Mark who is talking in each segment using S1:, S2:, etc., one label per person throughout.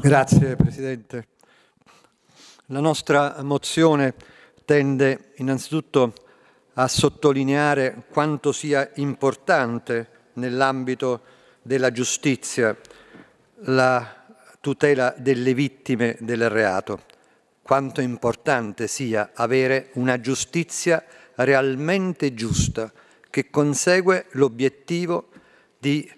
S1: Grazie Presidente. La nostra mozione tende innanzitutto a sottolineare quanto sia importante nell'ambito della giustizia la tutela delle vittime del reato, quanto importante sia avere una giustizia realmente giusta che consegue l'obiettivo di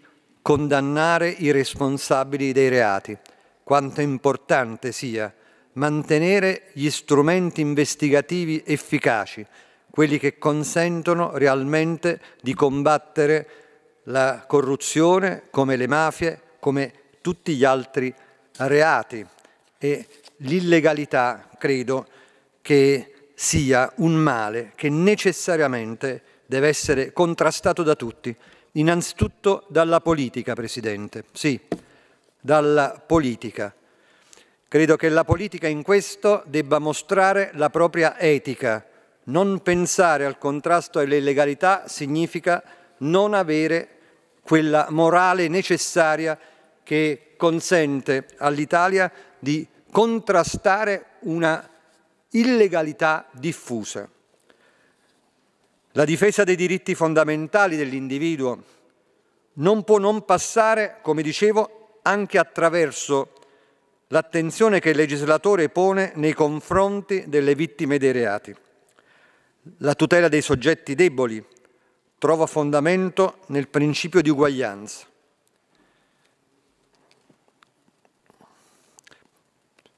S1: condannare i responsabili dei reati, quanto importante sia mantenere gli strumenti investigativi efficaci, quelli che consentono realmente di combattere la corruzione come le mafie, come tutti gli altri reati e l'illegalità credo che sia un male che necessariamente deve essere contrastato da tutti, Innanzitutto dalla politica, Presidente, sì, dalla politica. Credo che la politica in questo debba mostrare la propria etica. Non pensare al contrasto alle illegalità significa non avere quella morale necessaria che consente all'Italia di contrastare una illegalità diffusa. La difesa dei diritti fondamentali dell'individuo non può non passare, come dicevo, anche attraverso l'attenzione che il legislatore pone nei confronti delle vittime dei reati. La tutela dei soggetti deboli trova fondamento nel principio di uguaglianza.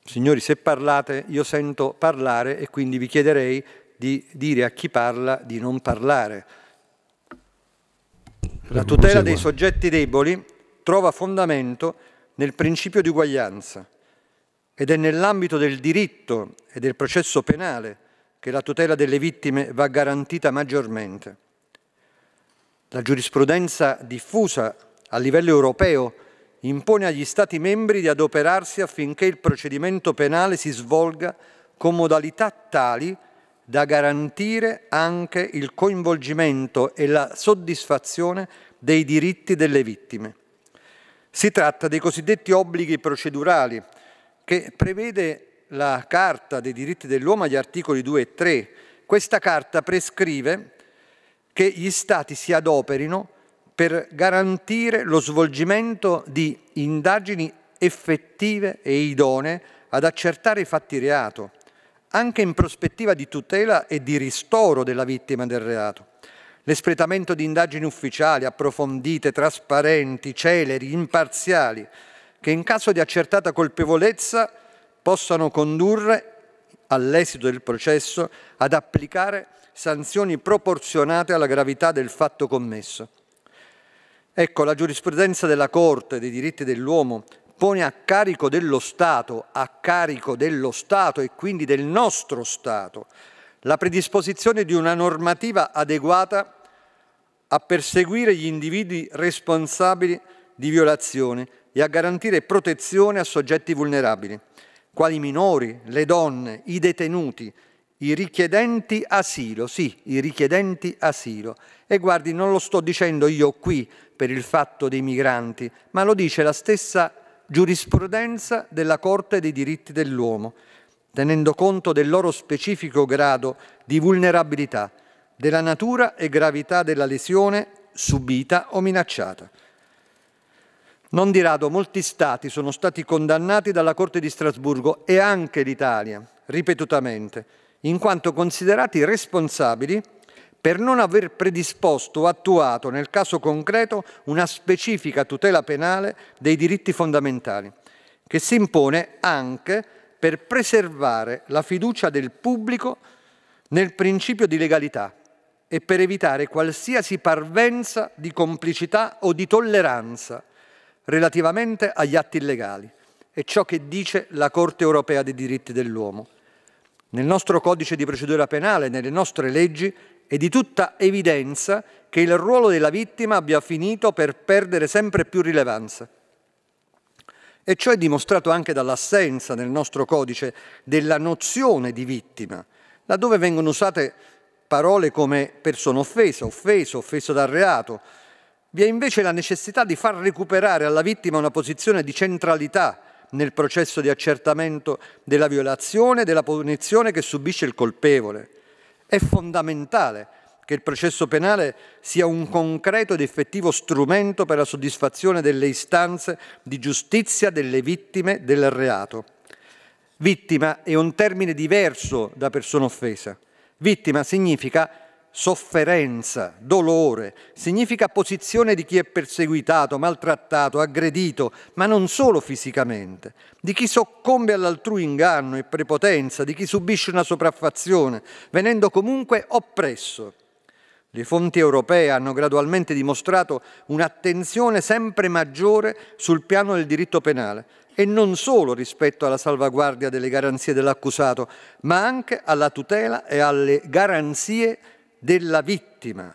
S1: Signori, se parlate, io sento parlare e quindi vi chiederei di dire a chi parla di non parlare. La tutela dei soggetti deboli trova fondamento nel principio di uguaglianza ed è nell'ambito del diritto e del processo penale che la tutela delle vittime va garantita maggiormente. La giurisprudenza diffusa a livello europeo impone agli Stati membri di adoperarsi affinché il procedimento penale si svolga con modalità tali da garantire anche il coinvolgimento e la soddisfazione dei diritti delle vittime. Si tratta dei cosiddetti obblighi procedurali che prevede la Carta dei diritti dell'uomo agli articoli 2 e 3. Questa carta prescrive che gli Stati si adoperino per garantire lo svolgimento di indagini effettive e idonee ad accertare i fatti reato, anche in prospettiva di tutela e di ristoro della vittima del reato. L'espletamento di indagini ufficiali approfondite, trasparenti, celeri, imparziali, che in caso di accertata colpevolezza possano condurre all'esito del processo ad applicare sanzioni proporzionate alla gravità del fatto commesso. Ecco, la giurisprudenza della Corte dei diritti dell'uomo pone a carico dello Stato, a carico dello Stato e quindi del nostro Stato, la predisposizione di una normativa adeguata a perseguire gli individui responsabili di violazione e a garantire protezione a soggetti vulnerabili, quali i minori, le donne, i detenuti, i richiedenti asilo, sì, i richiedenti asilo. E guardi, non lo sto dicendo io qui per il fatto dei migranti, ma lo dice la stessa giurisprudenza della Corte dei diritti dell'uomo, tenendo conto del loro specifico grado di vulnerabilità, della natura e gravità della lesione subita o minacciata. Non di rado molti Stati sono stati condannati dalla Corte di Strasburgo e anche l'Italia, ripetutamente, in quanto considerati responsabili per non aver predisposto o attuato nel caso concreto una specifica tutela penale dei diritti fondamentali, che si impone anche per preservare la fiducia del pubblico nel principio di legalità e per evitare qualsiasi parvenza di complicità o di tolleranza relativamente agli atti illegali. È ciò che dice la Corte europea dei diritti dell'uomo. Nel nostro codice di procedura penale, nelle nostre leggi, è di tutta evidenza che il ruolo della vittima abbia finito per perdere sempre più rilevanza. E ciò è dimostrato anche dall'assenza nel nostro codice della nozione di vittima, laddove vengono usate parole come persona offesa, offeso, offeso dal reato. Vi è invece la necessità di far recuperare alla vittima una posizione di centralità nel processo di accertamento della violazione e della punizione che subisce il colpevole. È fondamentale che il processo penale sia un concreto ed effettivo strumento per la soddisfazione delle istanze di giustizia delle vittime del reato. Vittima è un termine diverso da persona offesa. Vittima significa sofferenza, dolore, significa posizione di chi è perseguitato, maltrattato, aggredito, ma non solo fisicamente, di chi soccombe all'altrui inganno e prepotenza, di chi subisce una sopraffazione, venendo comunque oppresso. Le fonti europee hanno gradualmente dimostrato un'attenzione sempre maggiore sul piano del diritto penale e non solo rispetto alla salvaguardia delle garanzie dell'accusato, ma anche alla tutela e alle garanzie della vittima.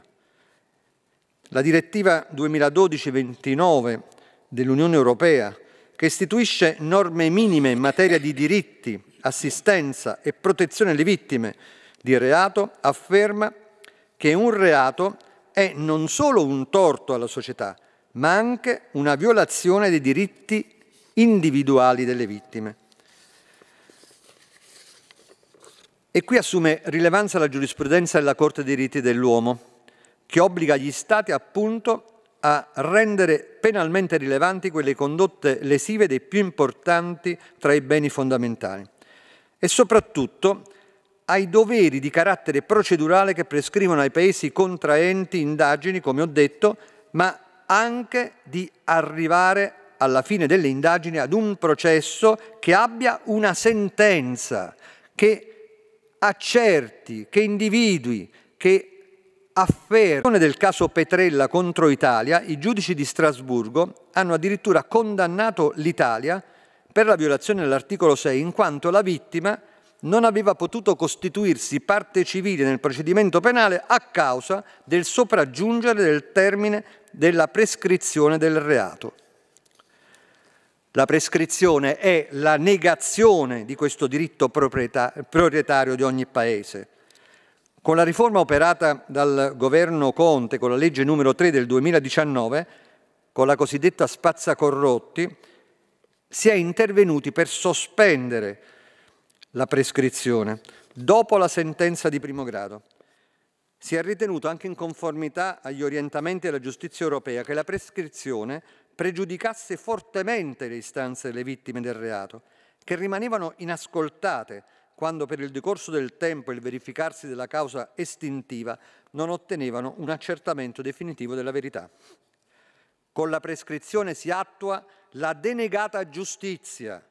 S1: La direttiva 2012-29 dell'Unione Europea, che istituisce norme minime in materia di diritti, assistenza e protezione alle vittime di reato, afferma che un reato è non solo un torto alla società, ma anche una violazione dei diritti individuali delle vittime. E qui assume rilevanza la giurisprudenza della Corte dei diritti dell'uomo, che obbliga gli Stati appunto a rendere penalmente rilevanti quelle condotte lesive dei più importanti tra i beni fondamentali e soprattutto ai doveri di carattere procedurale che prescrivono ai Paesi contraenti indagini, come ho detto, ma anche di arrivare alla fine delle indagini ad un processo che abbia una sentenza che accerti, che individui che afferma del caso Petrella contro Italia, i giudici di Strasburgo hanno addirittura condannato l'Italia per la violazione dell'articolo 6, in quanto la vittima non aveva potuto costituirsi parte civile nel procedimento penale a causa del sopraggiungere del termine della prescrizione del reato. La prescrizione è la negazione di questo diritto proprietario di ogni paese. Con la riforma operata dal governo Conte con la legge numero 3 del 2019, con la cosiddetta spazza corrotti, si è intervenuti per sospendere la prescrizione dopo la sentenza di primo grado. Si è ritenuto anche in conformità agli orientamenti della giustizia europea che la prescrizione pregiudicasse fortemente le istanze delle vittime del reato, che rimanevano inascoltate quando per il decorso del tempo e il verificarsi della causa estintiva non ottenevano un accertamento definitivo della verità. Con la prescrizione si attua la denegata giustizia,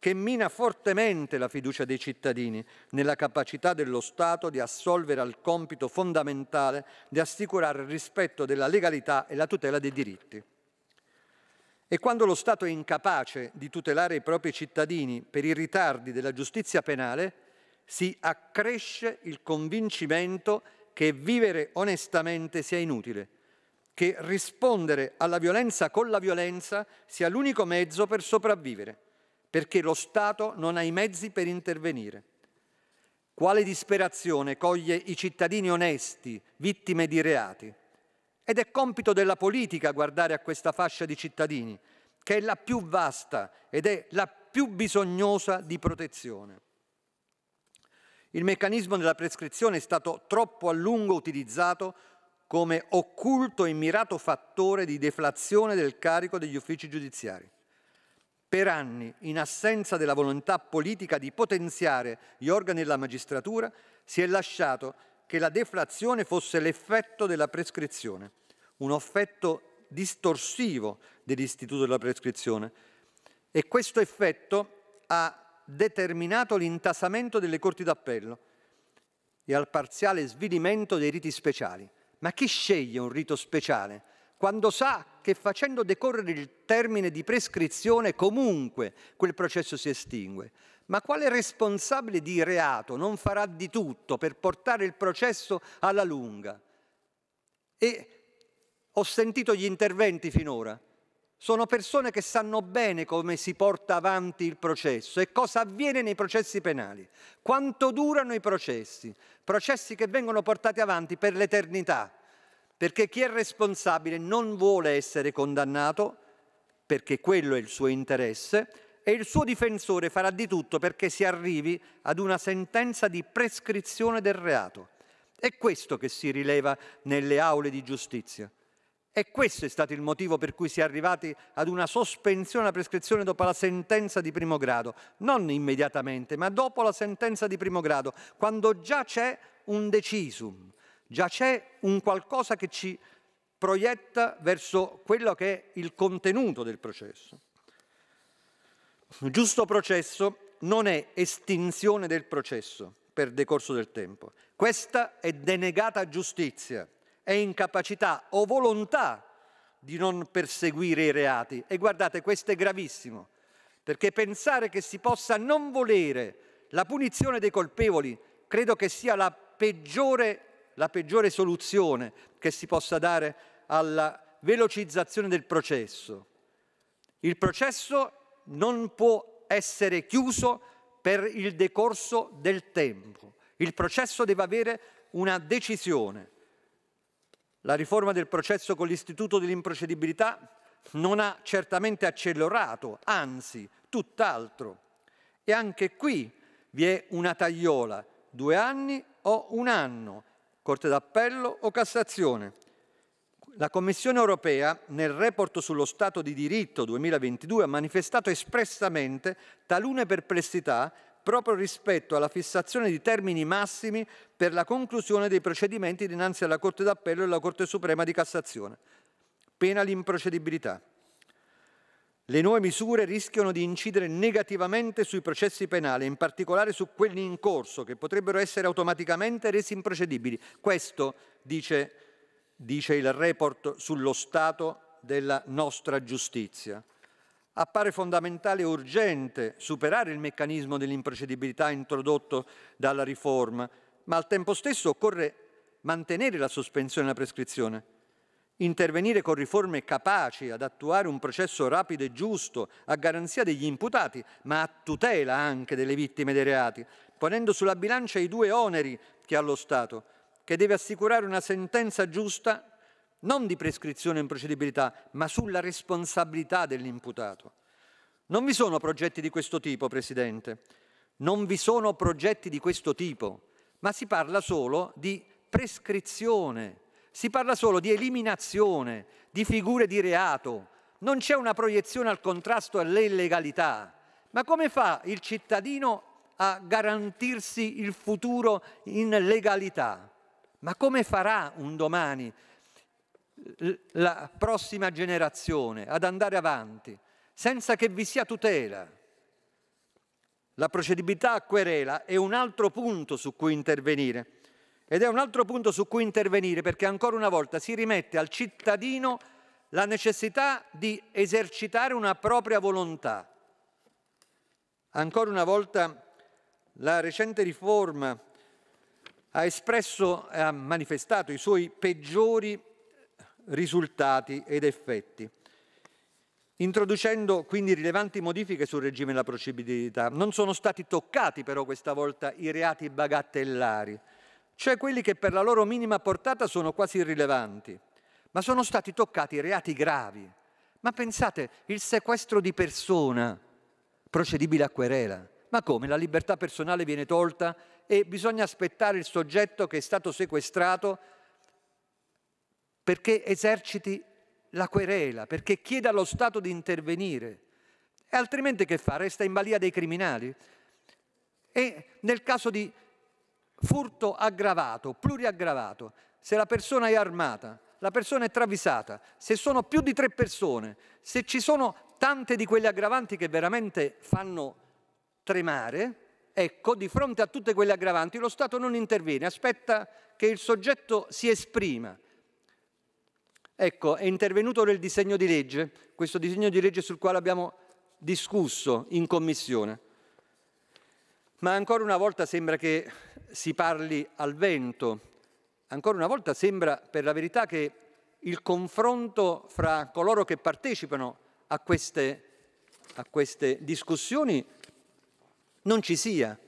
S1: che mina fortemente la fiducia dei cittadini nella capacità dello Stato di assolvere al compito fondamentale di assicurare il rispetto della legalità e la tutela dei diritti. E quando lo Stato è incapace di tutelare i propri cittadini per i ritardi della giustizia penale, si accresce il convincimento che vivere onestamente sia inutile, che rispondere alla violenza con la violenza sia l'unico mezzo per sopravvivere, perché lo Stato non ha i mezzi per intervenire. Quale disperazione coglie i cittadini onesti, vittime di reati? Ed è compito della politica guardare a questa fascia di cittadini, che è la più vasta ed è la più bisognosa di protezione. Il meccanismo della prescrizione è stato troppo a lungo utilizzato come occulto e mirato fattore di deflazione del carico degli uffici giudiziari. Per anni, in assenza della volontà politica di potenziare gli organi della magistratura, si è lasciato che la deflazione fosse l'effetto della prescrizione, un effetto distorsivo dell'istituto della prescrizione. E questo effetto ha determinato l'intasamento delle corti d'appello e al parziale svilimento dei riti speciali. Ma chi sceglie un rito speciale quando sa che facendo decorrere il termine di prescrizione comunque quel processo si estingue? Ma quale responsabile di reato non farà di tutto per portare il processo alla lunga? E ho sentito gli interventi finora. Sono persone che sanno bene come si porta avanti il processo e cosa avviene nei processi penali, quanto durano i processi, processi che vengono portati avanti per l'eternità, perché chi è responsabile non vuole essere condannato, perché quello è il suo interesse, e il suo difensore farà di tutto perché si arrivi ad una sentenza di prescrizione del reato. È questo che si rileva nelle aule di giustizia. E questo è stato il motivo per cui si è arrivati ad una sospensione della prescrizione dopo la sentenza di primo grado, non immediatamente, ma dopo la sentenza di primo grado, quando già c'è un decisum, già c'è un qualcosa che ci proietta verso quello che è il contenuto del processo. Giusto processo non è estinzione del processo per decorso del tempo. Questa è denegata giustizia, è incapacità o volontà di non perseguire i reati. E guardate, questo è gravissimo, perché pensare che si possa non volere la punizione dei colpevoli credo che sia la peggiore, la peggiore soluzione che si possa dare alla velocizzazione del processo. Il processo non può essere chiuso per il decorso del tempo. Il processo deve avere una decisione. La riforma del processo con l'istituto dell'improcedibilità non ha certamente accelerato, anzi, tutt'altro. E anche qui vi è una tagliola, due anni o un anno, Corte d'Appello o Cassazione. La Commissione europea nel report sullo Stato di diritto 2022 ha manifestato espressamente talune perplessità proprio rispetto alla fissazione di termini massimi per la conclusione dei procedimenti dinanzi alla Corte d'Appello e alla Corte Suprema di Cassazione, pena l'improcedibilità. Le nuove misure rischiano di incidere negativamente sui processi penali, in particolare su quelli in corso, che potrebbero essere automaticamente resi improcedibili. Questo, dice dice il report sullo stato della nostra giustizia. Appare fondamentale e urgente superare il meccanismo dell'improcedibilità introdotto dalla riforma, ma al tempo stesso occorre mantenere la sospensione e la prescrizione, intervenire con riforme capaci ad attuare un processo rapido e giusto a garanzia degli imputati, ma a tutela anche delle vittime dei reati, ponendo sulla bilancia i due oneri che ha lo Stato, che deve assicurare una sentenza giusta non di prescrizione in procedibilità, ma sulla responsabilità dell'imputato. Non vi sono progetti di questo tipo, Presidente. Non vi sono progetti di questo tipo, ma si parla solo di prescrizione, si parla solo di eliminazione, di figure di reato. Non c'è una proiezione al contrasto all'illegalità. Ma come fa il cittadino a garantirsi il futuro in legalità? Ma come farà un domani la prossima generazione ad andare avanti senza che vi sia tutela? La procedibilità a querela è un altro punto su cui intervenire. Ed è un altro punto su cui intervenire perché ancora una volta si rimette al cittadino la necessità di esercitare una propria volontà. Ancora una volta la recente riforma ha espresso e ha manifestato i suoi peggiori risultati ed effetti, introducendo quindi rilevanti modifiche sul regime della procedibilità. Non sono stati toccati però questa volta i reati bagatellari, cioè quelli che per la loro minima portata sono quasi irrilevanti, ma sono stati toccati i reati gravi. Ma pensate, il sequestro di persona, procedibile a querela, ma come la libertà personale viene tolta e bisogna aspettare il soggetto che è stato sequestrato perché eserciti la querela, perché chieda allo Stato di intervenire. E altrimenti che fa? Resta in balia dei criminali? E nel caso di furto aggravato, pluriaggravato, se la persona è armata, la persona è travisata, se sono più di tre persone, se ci sono tante di quelle aggravanti che veramente fanno tremare, Ecco, di fronte a tutte quelle aggravanti, lo Stato non interviene, aspetta che il soggetto si esprima. Ecco, è intervenuto nel disegno di legge, questo disegno di legge sul quale abbiamo discusso in commissione. Ma ancora una volta sembra che si parli al vento, ancora una volta sembra per la verità che il confronto fra coloro che partecipano a queste, a queste discussioni non ci sia.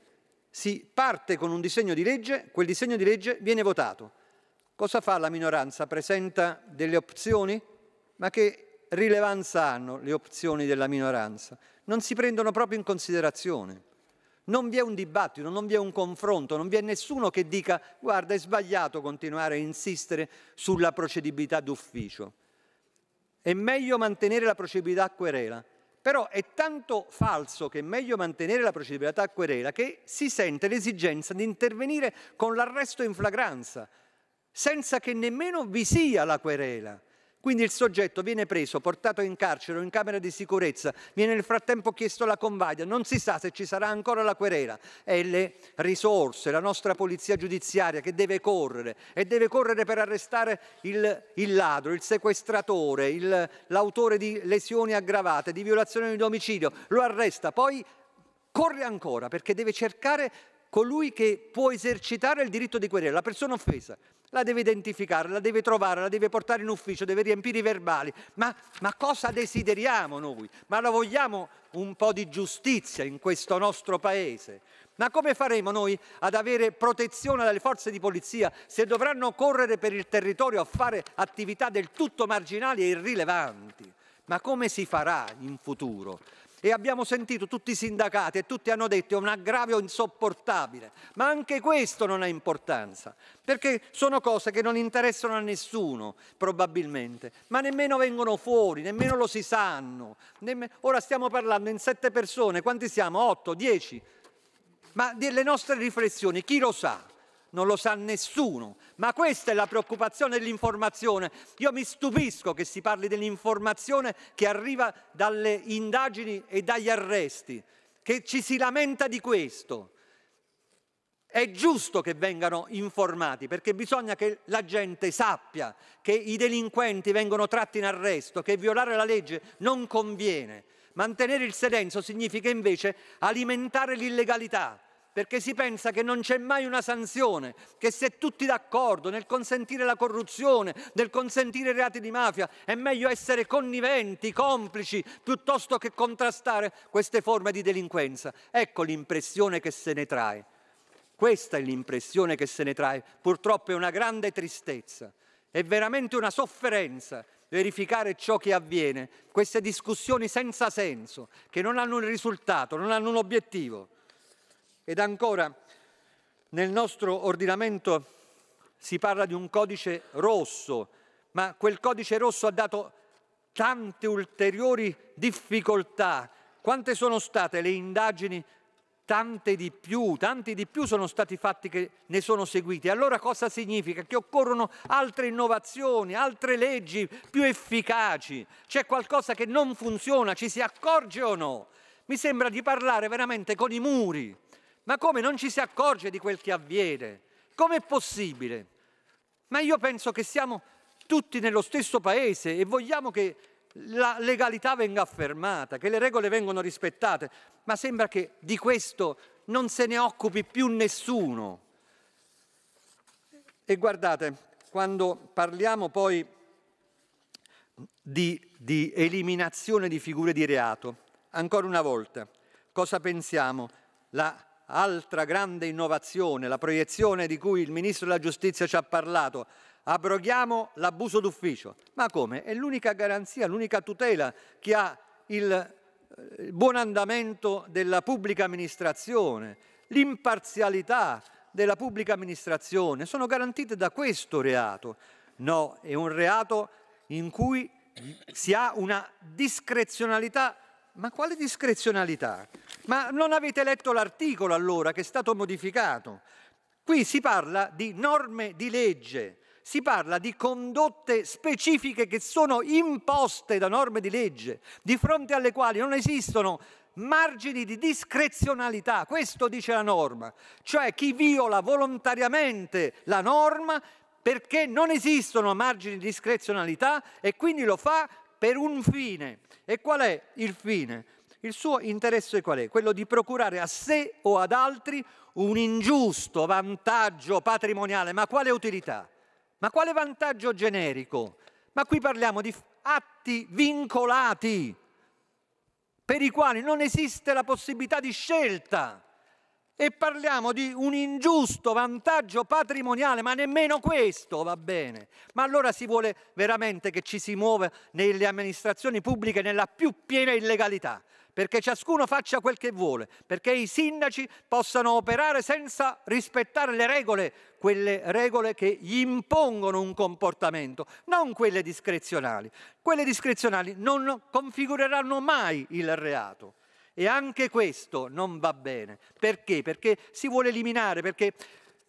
S1: Si parte con un disegno di legge, quel disegno di legge viene votato. Cosa fa la minoranza? Presenta delle opzioni? Ma che rilevanza hanno le opzioni della minoranza? Non si prendono proprio in considerazione. Non vi è un dibattito, non vi è un confronto, non vi è nessuno che dica guarda è sbagliato continuare a insistere sulla procedibilità d'ufficio. È meglio mantenere la procedibilità a querela però è tanto falso che è meglio mantenere la procedibilità a querela che si sente l'esigenza di intervenire con l'arresto in flagranza, senza che nemmeno vi sia la querela. Quindi il soggetto viene preso, portato in carcere o in camera di sicurezza, viene nel frattempo chiesto la convaglia, non si sa se ci sarà ancora la querela. E le risorse, la nostra polizia giudiziaria che deve correre e deve correre per arrestare il, il ladro, il sequestratore, il, l'autore di lesioni aggravate, di violazione di domicilio, lo arresta, poi corre ancora perché deve cercare colui che può esercitare il diritto di querela, la persona offesa la deve identificare, la deve trovare, la deve portare in ufficio, deve riempire i verbali. Ma, ma, cosa desideriamo noi? Ma lo vogliamo un po' di giustizia in questo nostro paese? Ma come faremo noi ad avere protezione dalle forze di polizia se dovranno correre per il territorio a fare attività del tutto marginali e irrilevanti? Ma come si farà in futuro? e abbiamo sentito tutti i sindacati e tutti hanno detto che è un aggravio insopportabile, ma anche questo non ha importanza, perché sono cose che non interessano a nessuno probabilmente, ma nemmeno vengono fuori, nemmeno lo si sanno. Ora stiamo parlando in sette persone, quanti siamo? Otto, dieci? Ma delle nostre riflessioni, chi lo sa? non lo sa nessuno, ma questa è la preoccupazione dell'informazione. Io mi stupisco che si parli dell'informazione che arriva dalle indagini e dagli arresti, che ci si lamenta di questo. È giusto che vengano informati perché bisogna che la gente sappia che i delinquenti vengono tratti in arresto, che violare la legge non conviene. Mantenere il silenzio significa invece alimentare l'illegalità, perché si pensa che non c'è mai una sanzione, che se tutti d'accordo nel consentire la corruzione, nel consentire i reati di mafia, è meglio essere conniventi, complici, piuttosto che contrastare queste forme di delinquenza. Ecco l'impressione che se ne trae. Questa è l'impressione che se ne trae. Purtroppo è una grande tristezza, è veramente una sofferenza verificare ciò che avviene, queste discussioni senza senso, che non hanno un risultato, non hanno un obiettivo. Ed ancora, nel nostro ordinamento si parla di un codice rosso, ma quel codice rosso ha dato tante ulteriori difficoltà. Quante sono state le indagini? Tante di più, tanti di più sono stati fatti che ne sono seguiti. Allora cosa significa? Che occorrono altre innovazioni, altre leggi più efficaci. C'è qualcosa che non funziona, ci si accorge o no? Mi sembra di parlare veramente con i muri. Ma come non ci si accorge di quel che avviene? Com'è possibile? Ma io penso che siamo tutti nello stesso paese e vogliamo che la legalità venga affermata, che le regole vengano rispettate, ma sembra che di questo non se ne occupi più nessuno. E guardate, quando parliamo poi di, di eliminazione di figure di reato, ancora una volta, cosa pensiamo? La altra grande innovazione, la proiezione di cui il Ministro della Giustizia ci ha parlato. Abroghiamo l'abuso d'ufficio. Ma come? È l'unica garanzia, l'unica tutela che ha il eh, buon andamento della pubblica amministrazione, l'imparzialità della pubblica amministrazione, sono garantite da questo reato. No, è un reato in cui si ha una discrezionalità ma quale discrezionalità? Ma non avete letto l'articolo allora che è stato modificato? Qui si parla di norme di legge, si parla di condotte specifiche che sono imposte da norme di legge, di fronte alle quali non esistono margini di discrezionalità, questo dice la norma, cioè chi viola volontariamente la norma perché non esistono margini di discrezionalità e quindi lo fa per un fine. E qual è il fine? Il suo interesse qual è? Quello di procurare a sé o ad altri un ingiusto vantaggio patrimoniale. Ma quale utilità? Ma quale vantaggio generico? Ma qui parliamo di atti vincolati per i quali non esiste la possibilità di scelta e parliamo di un ingiusto vantaggio patrimoniale, ma nemmeno questo va bene. Ma allora si vuole veramente che ci si muova nelle amministrazioni pubbliche nella più piena illegalità, perché ciascuno faccia quel che vuole, perché i sindaci possano operare senza rispettare le regole, quelle regole che gli impongono un comportamento, non quelle discrezionali. Quelle discrezionali non configureranno mai il reato. E anche questo non va bene. Perché? Perché si vuole eliminare, perché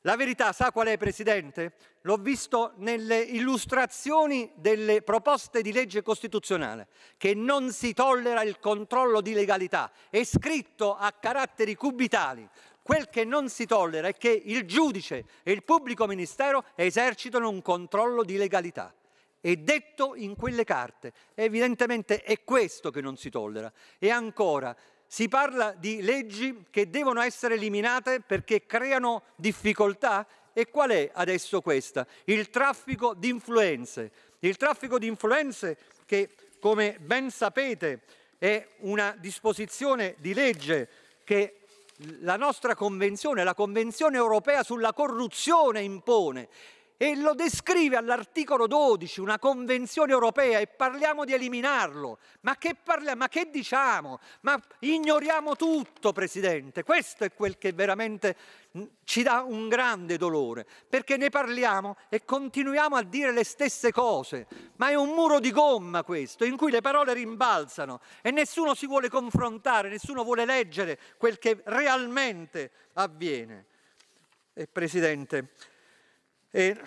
S1: la verità sa qual è, Presidente? L'ho visto nelle illustrazioni delle proposte di legge costituzionale, che non si tollera il controllo di legalità. È scritto a caratteri cubitali. Quel che non si tollera è che il giudice e il pubblico ministero esercitano un controllo di legalità è detto in quelle carte. Evidentemente è questo che non si tollera. E ancora, si parla di leggi che devono essere eliminate perché creano difficoltà? E qual è adesso questa? Il traffico di influenze. Il traffico di influenze che, come ben sapete, è una disposizione di legge che la nostra convenzione, la Convenzione europea sulla corruzione impone e lo descrive all'articolo 12, una convenzione europea, e parliamo di eliminarlo. Ma che, parliamo, ma che diciamo? Ma ignoriamo tutto, Presidente. Questo è quel che veramente ci dà un grande dolore, perché ne parliamo e continuiamo a dire le stesse cose. Ma è un muro di gomma questo, in cui le parole rimbalzano e nessuno si vuole confrontare, nessuno vuole leggere quel che realmente avviene. E Presidente, e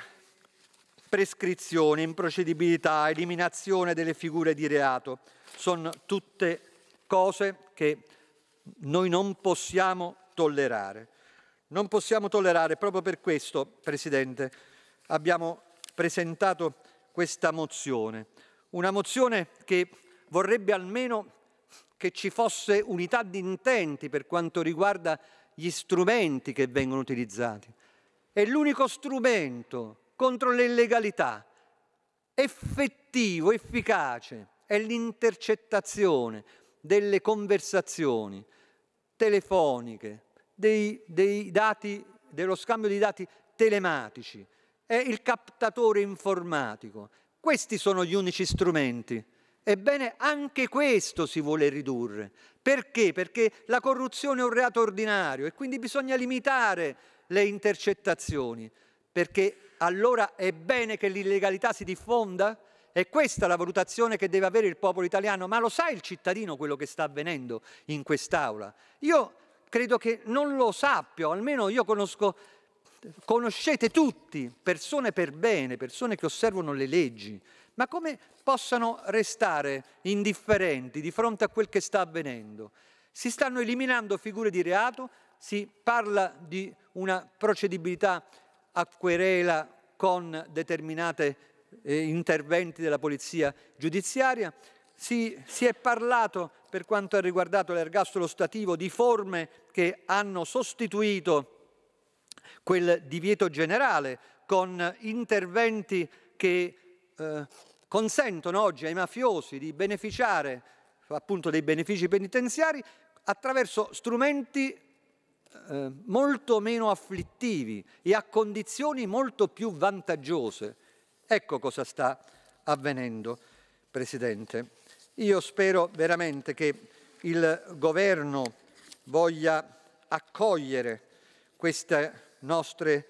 S1: prescrizione, improcedibilità, eliminazione delle figure di reato. Sono tutte cose che noi non possiamo tollerare. Non possiamo tollerare, proprio per questo, Presidente, abbiamo presentato questa mozione. Una mozione che vorrebbe almeno che ci fosse unità di intenti per quanto riguarda gli strumenti che vengono utilizzati è l'unico strumento contro l'illegalità effettivo, efficace, è l'intercettazione delle conversazioni telefoniche, dei, dei dati, dello scambio di dati telematici, è il captatore informatico. Questi sono gli unici strumenti. Ebbene, anche questo si vuole ridurre. Perché? Perché la corruzione è un reato ordinario e quindi bisogna limitare le intercettazioni, perché allora è bene che l'illegalità si diffonda? È questa la valutazione che deve avere il popolo italiano, ma lo sa il cittadino quello che sta avvenendo in quest'Aula? Io credo che non lo sappia, almeno io conosco, conoscete tutti persone per bene, persone che osservano le leggi, ma come possano restare indifferenti di fronte a quel che sta avvenendo? Si stanno eliminando figure di reato, si parla di una procedibilità a querela con determinati eh, interventi della polizia giudiziaria, si, si, è parlato per quanto è riguardato l'ergastolo stativo di forme che hanno sostituito quel divieto generale con interventi che eh, consentono oggi ai mafiosi di beneficiare appunto dei benefici penitenziari attraverso strumenti eh, molto meno afflittivi e a condizioni molto più vantaggiose. Ecco cosa sta avvenendo, Presidente. Io spero veramente che il Governo voglia accogliere nostre,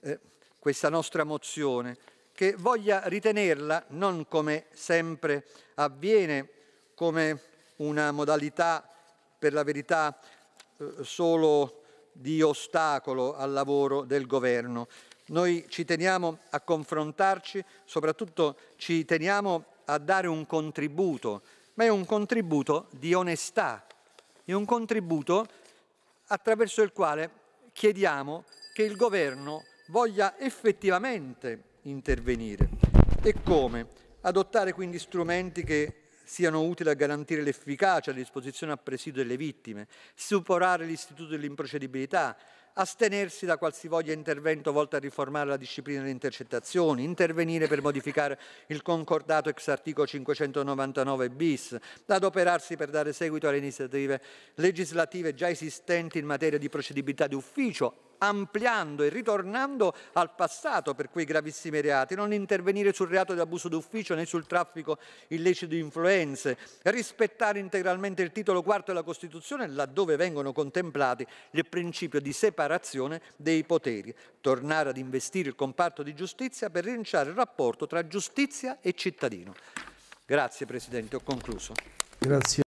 S1: eh, questa nostra mozione, che voglia ritenerla non come sempre avviene, come una modalità per la verità eh, solo di ostacolo al lavoro del governo. Noi ci teniamo a confrontarci, soprattutto ci teniamo a dare un contributo, ma è un contributo di onestà, è un contributo attraverso il quale chiediamo che il governo voglia effettivamente intervenire. E come? Adottare quindi strumenti che siano utili a garantire l'efficacia a disposizione a presidio delle vittime, superare l'istituto dell'improcedibilità, astenersi da qualsivoglia intervento volto a riformare la disciplina delle intercettazioni, intervenire per modificare il concordato ex articolo 599 bis, adoperarsi per dare seguito alle iniziative legislative già esistenti in materia di procedibilità d'ufficio, ampliando e ritornando al passato per quei gravissimi reati, non intervenire sul reato di abuso d'ufficio né sul traffico illecito di influenze, rispettare integralmente il titolo quarto della Costituzione laddove vengono contemplati il principio di separazione separazione dei poteri, tornare ad investire il comparto di giustizia per rilanciare il rapporto tra giustizia e cittadino. Grazie Presidente, ho concluso. Grazie.